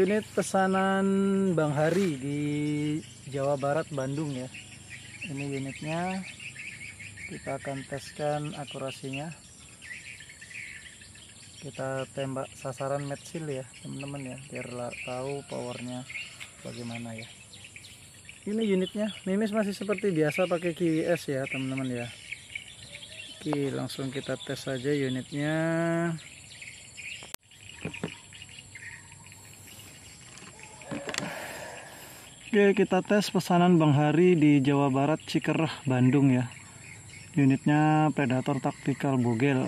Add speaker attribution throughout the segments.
Speaker 1: unit pesanan Bang Hari di Jawa Barat Bandung ya ini unitnya kita akan teskan akurasinya kita tembak sasaran metsil ya teman-teman ya biar tahu powernya bagaimana ya ini unitnya mimis masih seperti biasa pakai QIS ya teman-teman ya Oke langsung kita tes saja unitnya
Speaker 2: Oke, kita tes pesanan Bang Hari di Jawa Barat Cikerah, Bandung ya. Unitnya Predator Taktikal Bogel.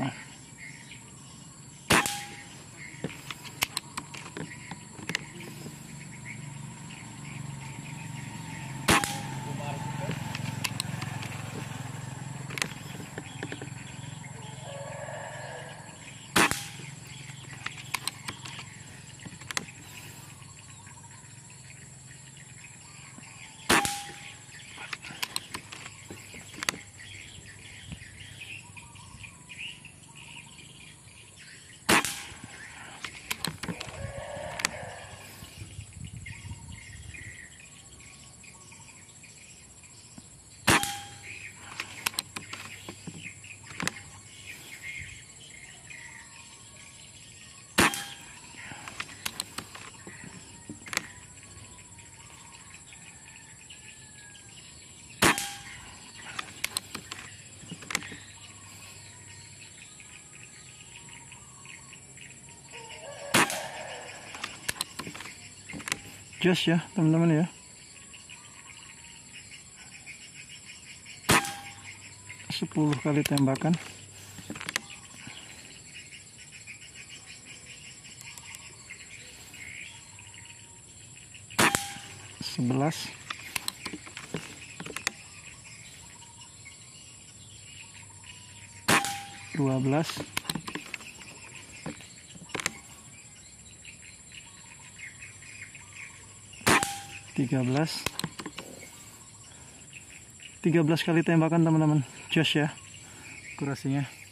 Speaker 3: gas ya teman-teman ya
Speaker 4: sepuluh kali tembakan sebelas
Speaker 5: dua belas 13
Speaker 2: 13 kali tembakan teman-teman Josh ya kurasinya